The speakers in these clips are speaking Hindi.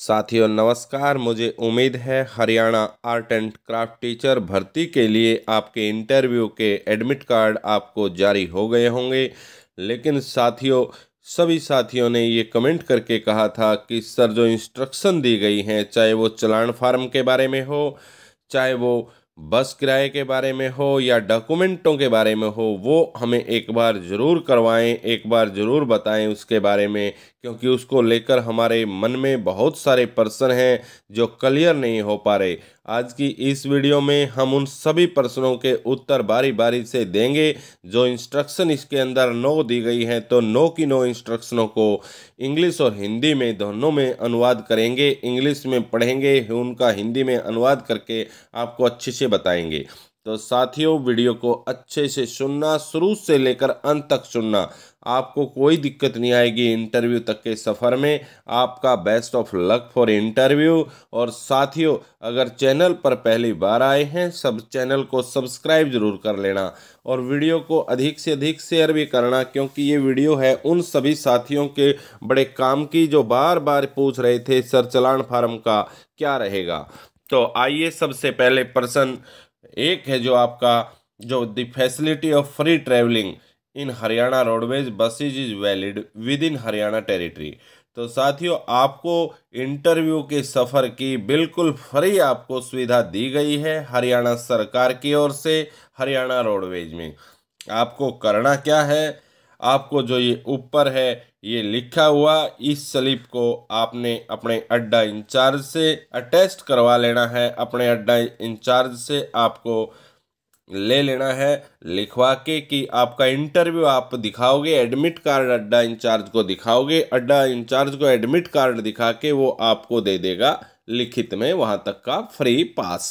साथियों नमस्कार मुझे उम्मीद है Haryana art and craft teacher भर्ती के लिए आपके इंटरव्यू के एडमिट कार्ड आपको जारी हो गए होंगे लेकिन साथियों सभी साथियों ने ये कमेंट करके कहा था कि सर जो इंस्ट्रक्शन दी गई हैं चाहे वो चलान फार्म के बारे में हो चाहे वो बस किराए के बारे में हो या डॉक्यूमेंटों के बारे में हो वो हमें एक बार ज़रूर करवाएं एक बार ज़रूर बताएं उसके बारे में क्योंकि उसको लेकर हमारे मन में बहुत सारे प्रश्न हैं जो क्लियर नहीं हो पा रहे आज की इस वीडियो में हम उन सभी प्रश्नों के उत्तर बारी बारी से देंगे जो इंस्ट्रक्शन इसके अंदर नो दी गई हैं तो नो की नो इंस्ट्रक्शनों को इंग्लिश और हिंदी में दोनों में अनुवाद करेंगे इंग्लिश में पढ़ेंगे उनका हिंदी में अनुवाद करके आपको अच्छे से बताएंगे तो साथियों वीडियो को अच्छे से सुनना शुरू से लेकर अंत तक सुनना आपको कोई दिक्कत नहीं आएगी इंटरव्यू तक के सफ़र में आपका best of luck for interview और साथियों अगर चैनल पर पहली बार आए हैं सब चैनल को सब्सक्राइब जरूर कर लेना और वीडियो को अधिक से अधिक शेयर भी करना क्योंकि ये वीडियो है उन सभी साथियों के बड़े काम की जो बार बार पूछ रहे थे सर चलान फार्म का क्या रहेगा तो आइए सबसे पहले प्रश्न एक है जो आपका जो the facility of free travelling in Haryana roadways buses is valid within Haryana territory तो साथियों आपको इंटरव्यू के सफ़र की बिल्कुल फ्री आपको सुविधा दी गई है हरियाणा सरकार की ओर से हरियाणा रोडवेज में आपको करना क्या है आपको जो ये ऊपर है ये लिखा हुआ इस स्लिप को आपने अपने अड्डा इंचार्ज से अटेस्ट करवा लेना है अपने अड्डा इंचार्ज से आपको ले लेना है लिखवा के कि आपका इंटरव्यू आप दिखाओगे एडमिट कार्ड अड्डा इंचार्ज को दिखाओगे अड्डा इंचार्ज को एडमिट कार्ड दिखा के वो आपको दे देगा लिखित में वहाँ तक का फ्री पास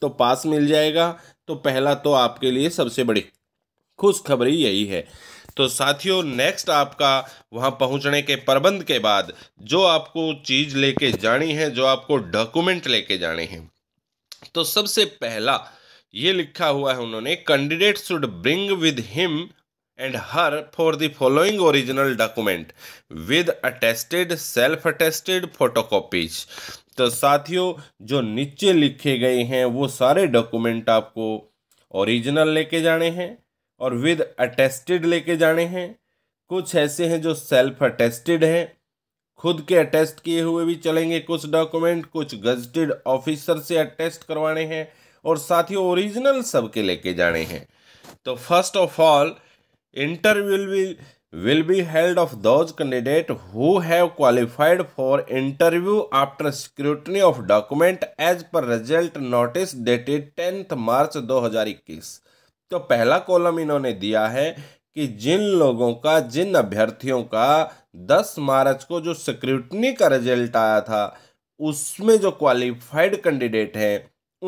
तो पास मिल जाएगा तो पहला तो आपके लिए सबसे बड़ी खुशखबरी यही है तो साथियों नेक्स्ट आपका वहाँ पहुँचने के प्रबंध के बाद जो आपको चीज़ लेके जानी है जो आपको डॉक्यूमेंट लेके जाने हैं तो सबसे पहला ये लिखा हुआ है उन्होंने candidate should bring with him and her for the following original document with attested self attested photocopies तो साथियों जो नीचे लिखे गए हैं वो सारे डॉक्यूमेंट आपको ओरिजिनल लेके जाने हैं और विद अटेस्टेड लेके जाने हैं कुछ ऐसे हैं जो सेल्फ अटेस्टेड हैं खुद के अटेस्ट किए हुए भी चलेंगे कुछ डॉक्यूमेंट कुछ गजटेड ऑफिसर से अटेस्ट करवाने हैं और साथ ही ओरिजिनल सबके लेके जाने हैं तो first of all interview will be held of those candidate who have qualified for interview after scrutiny of document as per result notice dated tenth March दो हज़ार इक्कीस तो पहला कॉलम इन्होंने दिया है कि जिन लोगों का जिन अभ्यर्थियों का दस मार्च को जो सिक्रिटनी का रिजल्ट आया था उसमें जो क्वालिफाइड कैंडिडेट हैं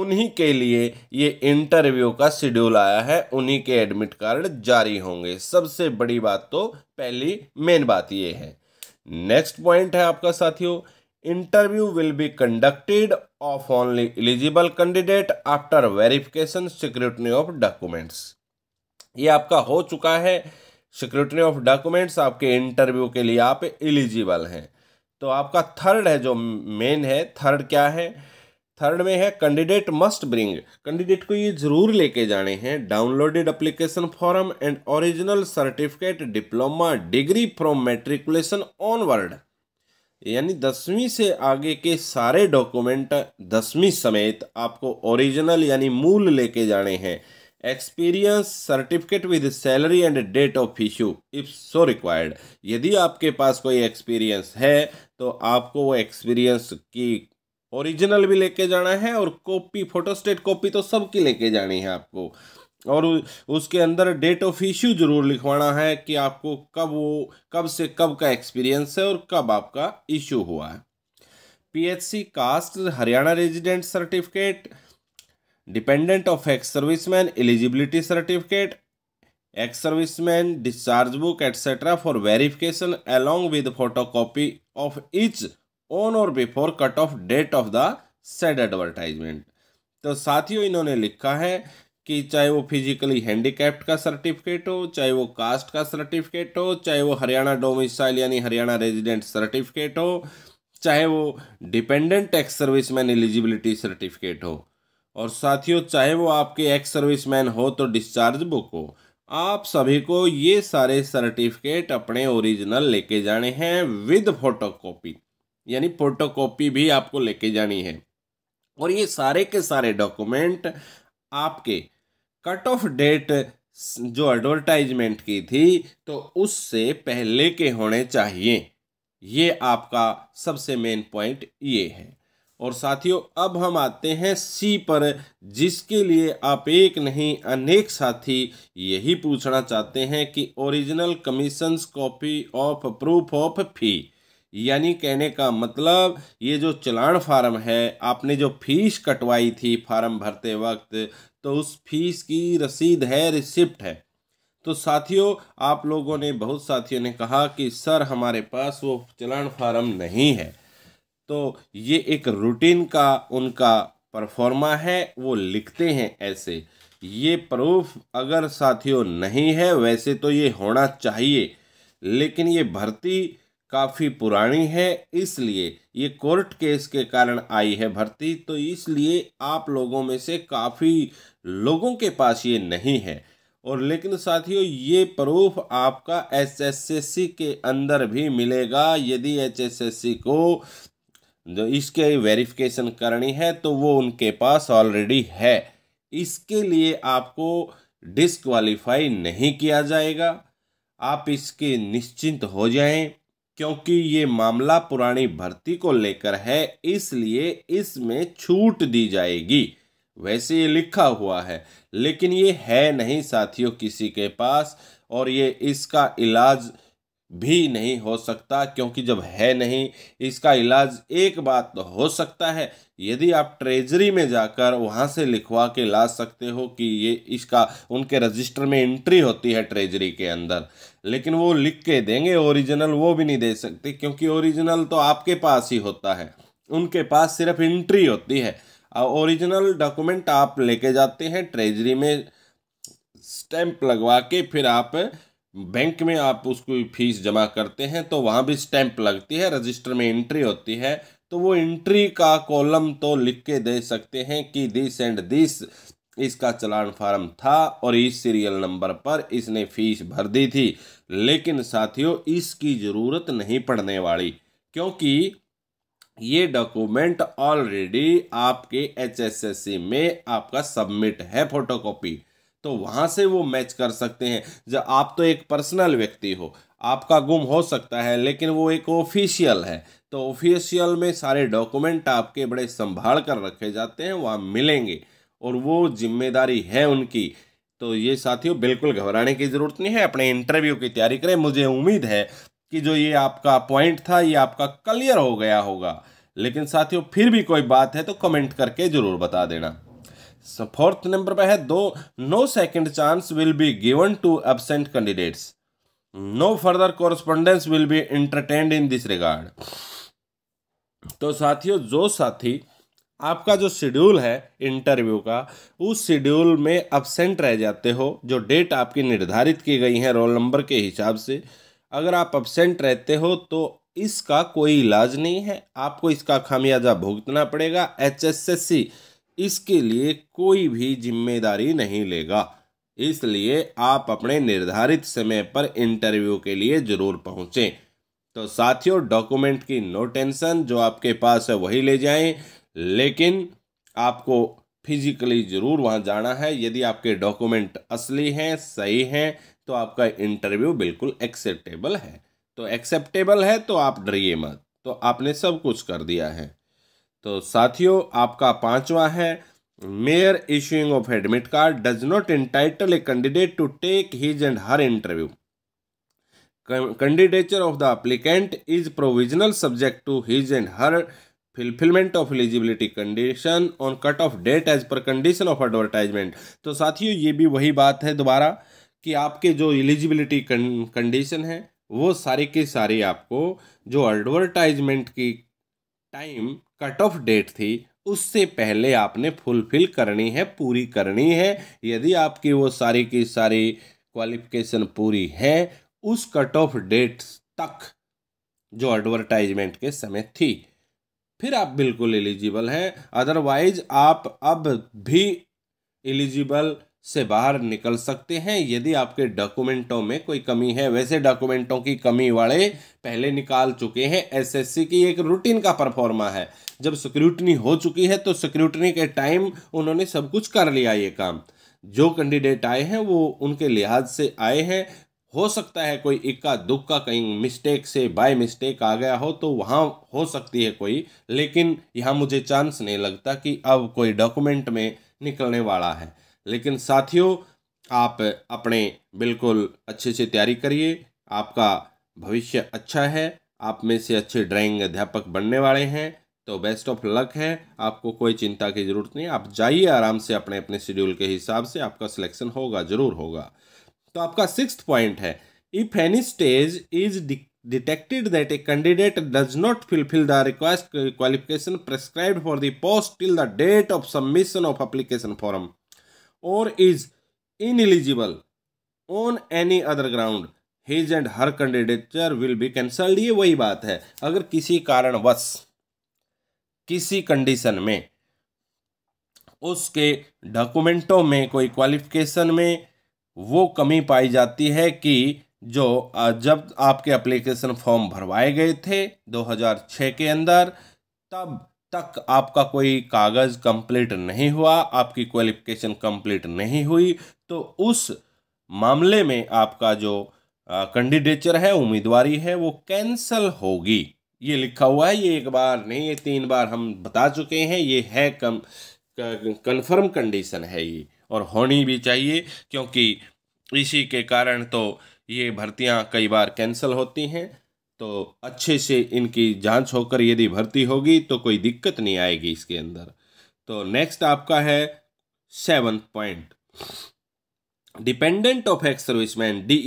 उन्हीं के लिए ये इंटरव्यू का शेड्यूल आया है उन्हीं के एडमिट कार्ड जारी होंगे सबसे बड़ी बात तो पहली मेन बात ये है नेक्स्ट पॉइंट है आपका साथियों interview will be conducted of only eligible candidate after verification security of documents ये आपका हो चुका है सिक्योरिटी ऑफ डॉक्यूमेंट्स आपके इंटरव्यू के लिए आप एलिजिबल हैं तो आपका थर्ड है जो मेन है थर्ड क्या है थर्ड में है कैंडिडेट मस्ट ब्रिंग कैंडिडेट को ये जरूर लेके जाने हैं downloaded application form and original certificate diploma degree from matriculation onward यानी दसवीं से आगे के सारे डॉक्यूमेंट दसवीं समेत आपको ओरिजिनल यानी मूल लेके जाने हैं experience certificate with salary and date of issue if so required यदि आपके पास कोई एक्सपीरियंस है तो आपको वो एक्सपीरियंस की ओरिजिनल भी लेके जाना है और कॉपी फोटोस्टेट कॉपी तो सबकी लेके जानी है आपको और उसके अंदर डेट ऑफ इश्यू जरूर लिखवाना है कि आपको कब वो कब से कब का एक्सपीरियंस है और कब आपका इश्यू हुआ है PHC caste Haryana resident certificate dependent of ex serviceman eligibility certificate ex serviceman discharge book etcetera for verification along with copy of each on or before cut off date of the said advertisement तो साथियों इन्होंने लिखा है कि चाहे वो फिजिकली हैंडीकैप्ट का सर्टिफिकेट हो चाहे वो कास्ट का सर्टिफिकेट हो चाहे वो हरियाणा डोमिसाइल यानी हरियाणा रेजिडेंट सर्टिफिकेट हो चाहे वो dependent tax service man eligibility certificate हो और साथियों चाहे वो आपके एक्स सर्विस मैन हो तो डिस्चार्ज बुक हो आप सभी को ये सारे सर्टिफिकेट अपने ओरिजिनल लेके जाने हैं विद फोटोकॉपी यानी फोटोकॉपी भी आपको लेके जानी है और ये सारे के सारे डॉक्यूमेंट आपके कट ऑफ डेट जो एडवर्टाइजमेंट की थी तो उससे पहले के होने चाहिए ये आपका सबसे मेन पॉइंट ये है और साथियों अब हम आते हैं सी पर जिसके लिए आप एक नहीं अनेक साथी यही पूछना चाहते हैं कि original commissions copy of proof of fee यानी कहने का मतलब ये जो चलान फार्म है आपने जो फीस कटवाई थी फार्म भरते वक्त तो उस फीस की रसीद है रिसिप्ट है तो साथियों आप लोगों ने बहुत साथियों ने कहा कि सर हमारे पास वो चलान फार्म नहीं है तो ये एक रूटीन का उनका परफॉर्मा है वो लिखते हैं ऐसे ये प्रूफ अगर साथियों नहीं है वैसे तो ये होना चाहिए लेकिन ये भर्ती काफ़ी पुरानी है इसलिए ये कोर्ट केस के कारण आई है भर्ती तो इसलिए आप लोगों में से काफ़ी लोगों के पास ये नहीं है और लेकिन साथियों ये प्रूफ आपका एसएससी के अंदर भी मिलेगा यदि एचएसएससी को जो इसके वेरिफिकेशन करनी है तो वो उनके पास ऑलरेडी है इसके लिए आपको डिसक्वालीफाई नहीं किया जाएगा आप इसके निश्चिंत हो जाएं क्योंकि ये मामला पुरानी भर्ती को लेकर है इसलिए इसमें छूट दी जाएगी वैसे ये लिखा हुआ है लेकिन ये है नहीं साथियों किसी के पास और ये इसका इलाज भी नहीं हो सकता क्योंकि जब है नहीं इसका इलाज एक बात तो हो सकता है यदि आप ट्रेजरी में जाकर वहाँ से लिखवा के ला सकते हो कि ये इसका उनके रजिस्टर में एंट्री होती है ट्रेजरी के अंदर लेकिन वो लिख के देंगे ओरिजिनल वो भी नहीं दे सकते क्योंकि ओरिजिनल तो आपके पास ही होता है उनके पास सिर्फ इंट्री होती है ओरिजिनल डॉक्यूमेंट आप लेके जाते हैं ट्रेजरी में स्टैंप लगवा के फिर आप बैंक में आप उसको फीस जमा करते हैं तो वहाँ भी स्टैंप लगती है रजिस्टर में एंट्री होती है तो वो एंट्री का कॉलम तो लिख के दे सकते हैं कि दिस एंड दिस इसका चलान फार्म था और इस सीरियल नंबर पर इसने फीस भर दी थी लेकिन साथियों इसकी ज़रूरत नहीं पड़ने वाली क्योंकि ये डॉक्यूमेंट ऑलरेडी आपके एचएसएससी में आपका सबमिट है फोटोकॉपी तो वहाँ से वो मैच कर सकते हैं जब आप तो एक पर्सनल व्यक्ति हो आपका गुम हो सकता है लेकिन वो एक ऑफिशियल है तो ऑफिशियल में सारे डॉक्यूमेंट आपके बड़े संभाल कर रखे जाते हैं वहाँ मिलेंगे और वो जिम्मेदारी है उनकी तो ये साथियों बिल्कुल घबराने की ज़रूरत नहीं है अपने इंटरव्यू की तैयारी करें मुझे उम्मीद है कि जो ये आपका पॉइंट था ये आपका क्लियर हो गया होगा लेकिन साथियों फिर भी कोई बात है तो कमेंट करके ज़रूर बता देना फोर्थ नंबर पर है दो no second chance will be given to absent candidates no further correspondence will be entertained in this regard तो साथियों जो साथी आपका जो शेड्यूल है इंटरव्यू का उस शेड्यूल में अबसेंट रह जाते हो जो डेट आपकी निर्धारित की गई है रोल नंबर के हिसाब से अगर आप अबसेंट रहते हो तो इसका कोई इलाज नहीं है आपको इसका खामियाजा भुगतना पड़ेगा एच एस एस सी इसके लिए कोई भी जिम्मेदारी नहीं लेगा इसलिए आप अपने निर्धारित समय पर इंटरव्यू के लिए ज़रूर पहुँचें तो साथियों डॉक्यूमेंट की नो टेंशन जो आपके पास है वही ले जाएं लेकिन आपको फिजिकली ज़रूर वहाँ जाना है यदि आपके डॉक्यूमेंट असली हैं सही हैं तो आपका इंटरव्यू बिल्कुल एक्सेप्टेबल है तो एक्सेप्टेबल है तो आप डरिए मत तो आपने सब कुछ कर दिया है तो साथियों आपका पांचवा है mere issuing of admit card does not entitle a candidate to take his and her interview candidature of the applicant is provisional subject to his and her fulfilment of eligibility condition on cut off date as per condition of advertisement तो साथियों ये भी वही बात है दोबारा कि आपके जो एलिजिबिलिटी कंडीशन है वो सारी की सारी आपको जो एडवर्टाइजमेंट की टाइम कट ऑफ डेट थी उससे पहले आपने फुलफिल करनी है पूरी करनी है यदि आपकी वो सारी की सारी क्वालिफिकेशन पूरी है उस कट ऑफ डेट तक जो एडवर्टाइजमेंट के समय थी फिर आप बिल्कुल एलिजिबल हैं अदरवाइज आप अब भी एलिजिबल से बाहर निकल सकते हैं यदि आपके डॉक्यूमेंटों में कोई कमी है वैसे डॉक्यूमेंटों की कमी वाले पहले निकाल चुके हैं एसएससी की एक रूटीन का परफॉर्मा है जब सिक्योरिटनी हो चुकी है तो सिक्योरिटनी के टाइम उन्होंने सब कुछ कर लिया ये काम जो कैंडिडेट आए हैं वो उनके लिहाज से आए हैं हो सकता है कोई इक्का दुक्का कहीं मिस्टेक से बाय मिस्टेक आ गया हो तो वहाँ हो सकती है कोई लेकिन यहाँ मुझे चांस नहीं लगता कि अब कोई डॉक्यूमेंट में निकलने वाला है लेकिन साथियों आप अपने बिल्कुल अच्छे से तैयारी करिए आपका भविष्य अच्छा है आप में से अच्छे ड्राइंग अध्यापक बनने वाले हैं तो बेस्ट ऑफ लक है आपको कोई चिंता की ज़रूरत नहीं आप जाइए आराम से अपने अपने शेड्यूल के हिसाब से आपका सिलेक्शन होगा जरूर होगा तो आपका सिक्स पॉइंट है if any stage is detected that a candidate does not fulfil the request qualification prescribe for the post till the date of submission of application form or is ineligible on any other ground his and her candidature will be cancelled ये वही बात है अगर किसी कारणवश किसी कंडीशन में उसके डॉक्यूमेंटों में कोई क्वालिफिकेशन में वो कमी पाई जाती है कि जो जब आपके एप्लीकेशन फॉर्म भरवाए गए थे 2006 के अंदर तब तक आपका कोई कागज़ कंप्लीट नहीं हुआ आपकी क्वालिफिकेशन कंप्लीट नहीं हुई तो उस मामले में आपका जो कैंडिडेचर है उम्मीदवारी है वो कैंसल होगी ये लिखा हुआ है ये एक बार नहीं ये तीन बार हम बता चुके हैं ये है कम कन्फर्म कंडीशन है ये और होनी भी चाहिए क्योंकि इसी के कारण तो ये भर्तियां कई बार कैंसिल होती हैं तो अच्छे से इनकी जांच होकर यदि भर्ती होगी तो कोई दिक्कत नहीं आएगी इसके अंदर तो नेक्स्ट आपका है seven point dependent of ex serviceman D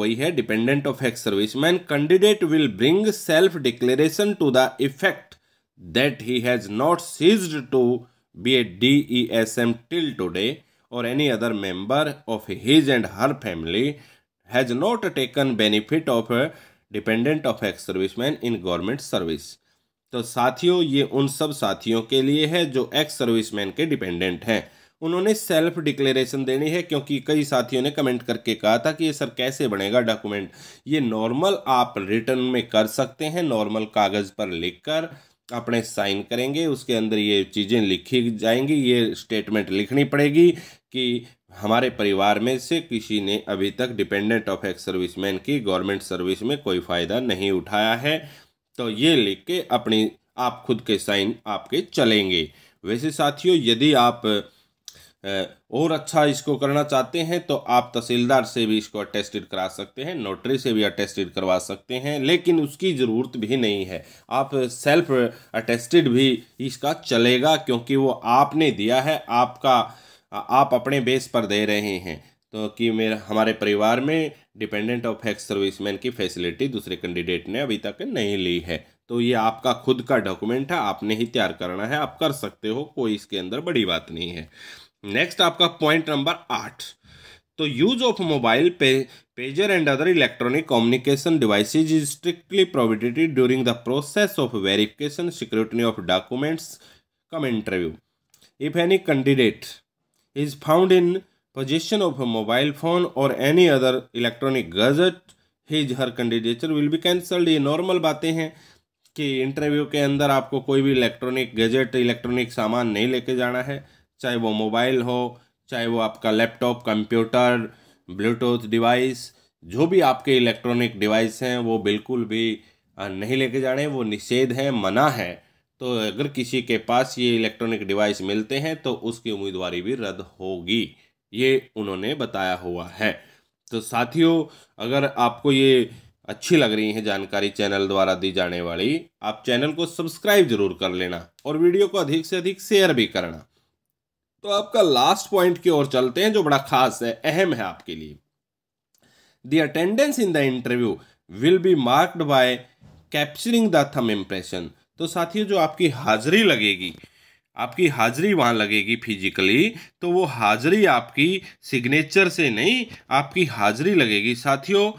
वही है dependent of ex serviceman candidate will bring self declaration to the effect that he has not ceased to be a D till today or any other member of his and her family has not taken benefit of dependent of ex serviceman in government service तो साथियों ये उन सब साथियों के लिए है जो एक्स सर्विसमैन के डिपेंडेंट हैं उन्होंने सेल्फ डिक्लेरेशन देनी है क्योंकि कई साथियों ने कमेंट करके कहा था कि ये सर कैसे बनेगा डॉक्यूमेंट ये नॉर्मल आप रिटर्न में कर सकते हैं नॉर्मल कागज़ पर लिखकर अपने साइन करेंगे उसके अंदर ये चीज़ें लिखी जाएंगी ये स्टेटमेंट लिखनी पड़ेगी कि हमारे परिवार में से किसी ने अभी तक डिपेंडेंट ऑफ एक्स सर्विसमैन की गवर्नमेंट सर्विस में कोई फ़ायदा नहीं उठाया है तो ये लिख के अपनी आप खुद के साइन आपके चलेंगे वैसे साथियों यदि आप और अच्छा इसको करना चाहते हैं तो आप तहसीलदार से भी इसको अटेस्टेड करा सकते हैं नोटरी से भी अटेस्टेड करवा सकते हैं लेकिन उसकी ज़रूरत भी नहीं है आप सेल्फ अटेस्टेड भी इसका चलेगा क्योंकि वो आपने दिया है आपका आप अपने बेस पर दे रहे हैं तो कि मेरा हमारे परिवार में डिपेंडेंट ऑफ एक्स सर्विसमैन की फैसिलिटी दूसरे कैंडिडेट ने अभी तक नहीं ली है तो ये आपका खुद का डॉक्यूमेंट है आपने ही तैयार करना है आप कर सकते हो कोई इसके अंदर बड़ी बात नहीं है नेक्स्ट आपका पॉइंट नंबर आठ तो यूज ऑफ मोबाइल पे pager and other electronic communication devices is strictly prohibited during the process of verification security of documents cum interview if any candidate is found in possession of a mobile phone or any other electronic gadget, his her candidature will be cancelled. ये normal बातें हैं कि इंटरव्यू के अंदर आपको कोई भी इलेक्ट्रॉनिक गैजेट इलेक्ट्रॉनिक सामान नहीं लेके जाना है चाहे वो मोबाइल हो चाहे वो आपका लैपटॉप कंप्यूटर ब्लूटूथ डिवाइस जो भी आपके इलेक्ट्रॉनिक डिवाइस हैं वो बिल्कुल भी नहीं लेके जाने वो निषेध है मना है तो अगर किसी के पास ये इलेक्ट्रॉनिक डिवाइस मिलते हैं तो उसकी उम्मीदवारी भी रद्द होगी ये उन्होंने बताया हुआ है तो साथियों अगर आपको ये अच्छी लग रही है जानकारी चैनल द्वारा दी जाने वाली आप चैनल को सब्सक्राइब जरूर कर लेना और वीडियो को अधिक से अधिक शेयर भी करना तो आपका लास्ट पॉइंट की ओर चलते हैं जो बड़ा खास है अहम है आपके लिए the attendance in the interview will be marked by capturing the thumb impression तो साथियों जो आपकी हाजिरी लगेगी आपकी हाजिरी वहाँ लगेगी फिजिकली तो वो हाजिरी आपकी सिग्नेचर से नहीं आपकी हाजिरी लगेगी साथियों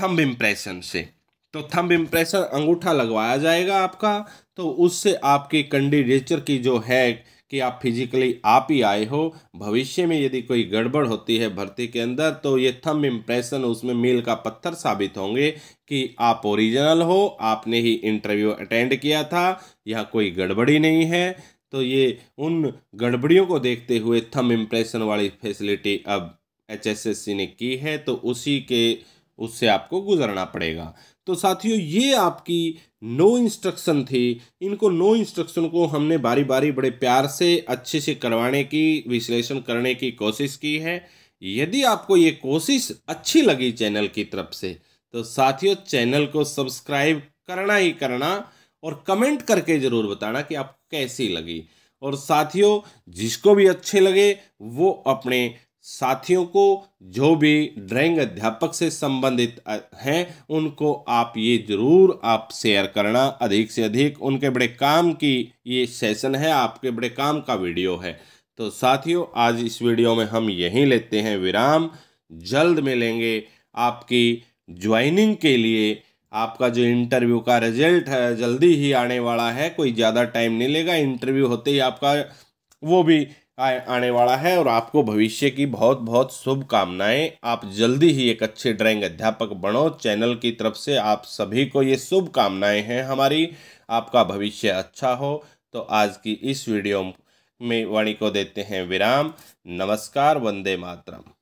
थंब इम्प्रेशन से तो थंब इम्प्रेशन अंगूठा लगवाया जाएगा आपका तो उससे आपके कैंडिडेचर की जो है कि आप फिजिकली आप ही आए हो भविष्य में यदि कोई गड़बड़ होती है भर्ती के अंदर तो ये थम इम्प्रेशन उसमें मील का पत्थर साबित होंगे कि आप ओरिजिनल हो आपने ही इंटरव्यू अटेंड किया था यह कोई गड़बड़ी नहीं है तो ये उन गड़बड़ियों को देखते हुए थम इम्प्रेशन वाली फैसिलिटी अब एच ने की है तो उसी के उससे आपको गुजरना पड़ेगा तो साथियों ये आपकी नो इंस्ट्रक्शन थी इनको नो इंस्ट्रक्शन को हमने बारी बारी बड़े प्यार से अच्छे से करवाने की विश्लेषण करने की कोशिश की है यदि आपको ये कोशिश अच्छी लगी चैनल की तरफ से तो साथियों चैनल को सब्सक्राइब करना ही करना और कमेंट करके ज़रूर बताना कि आपको कैसी लगी और साथियों जिसको भी अच्छे लगे वो अपने साथियों को जो भी ड्राइंग अध्यापक से संबंधित हैं उनको आप ये ज़रूर आप शेयर करना अधिक से अधिक उनके बड़े काम की ये सेशन है आपके बड़े काम का वीडियो है तो साथियों आज इस वीडियो में हम यहीं लेते हैं विराम जल्द मिलेंगे आपकी ज्वाइनिंग के लिए आपका जो इंटरव्यू का रिजल्ट है जल्दी ही आने वाला है कोई ज़्यादा टाइम नहीं लेगा इंटरव्यू होते ही आपका वो भी आने वाला है और आपको भविष्य की बहुत बहुत शुभकामनाएं आप जल्दी ही एक अच्छे ड्राइंग अध्यापक बनो चैनल की तरफ से आप सभी को ये शुभकामनाएं हैं हमारी आपका भविष्य अच्छा हो तो आज की इस वीडियो में वाणी को देते हैं विराम नमस्कार वंदे मातरम